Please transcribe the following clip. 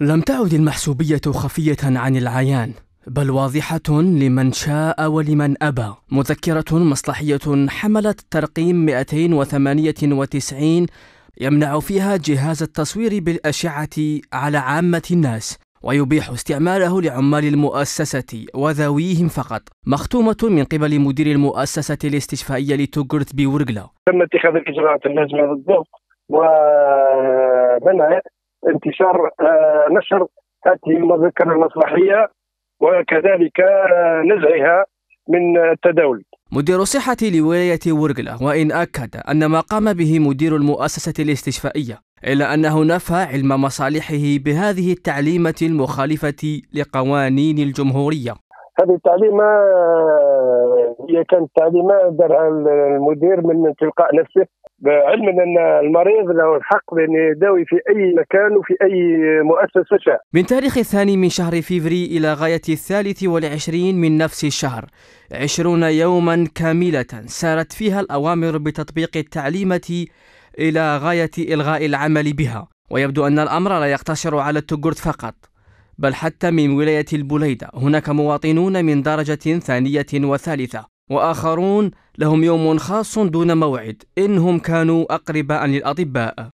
لم تعد المحسوبية خفية عن العيان بل واضحة لمن شاء ولمن أبى مذكرة مصلحية حملت ترقيم 298 يمنع فيها جهاز التصوير بالأشعة على عامة الناس ويبيح استعماله لعمال المؤسسة وذويهم فقط مختومة من قبل مدير المؤسسة الاستشفائية لتوغرت بورغلا تم اتخاذ الإجراءات اللازمة ضده ومنع انتشار آه، نشر هذه المذكرة المصلحية وكذلك آه، نزعها من التداول مدير الصحة لولاية ورقلة وإن أكد أن ما قام به مدير المؤسسة الاستشفائية إلا أنه نفى علم مصالحه بهذه التعليمة المخالفة لقوانين الجمهورية هذه التعليمه هي كانت تعليمه دارها المدير من تلقاء نفسه علما ان المريض له الحق بان يداوي في اي مكان وفي اي مؤسسه شاء. من تاريخ الثاني من شهر فيفري الى غايه الثالث والعشرين من نفس الشهر، عشرون يوما كامله سارت فيها الاوامر بتطبيق التعليمه الى غايه الغاء العمل بها، ويبدو ان الامر لا يقتصر على التوغرت فقط، بل حتى من ولاية البليدة هناك مواطنون من درجة ثانية وثالثة وآخرون لهم يوم خاص دون موعد إنهم كانوا أقرباء للأطباء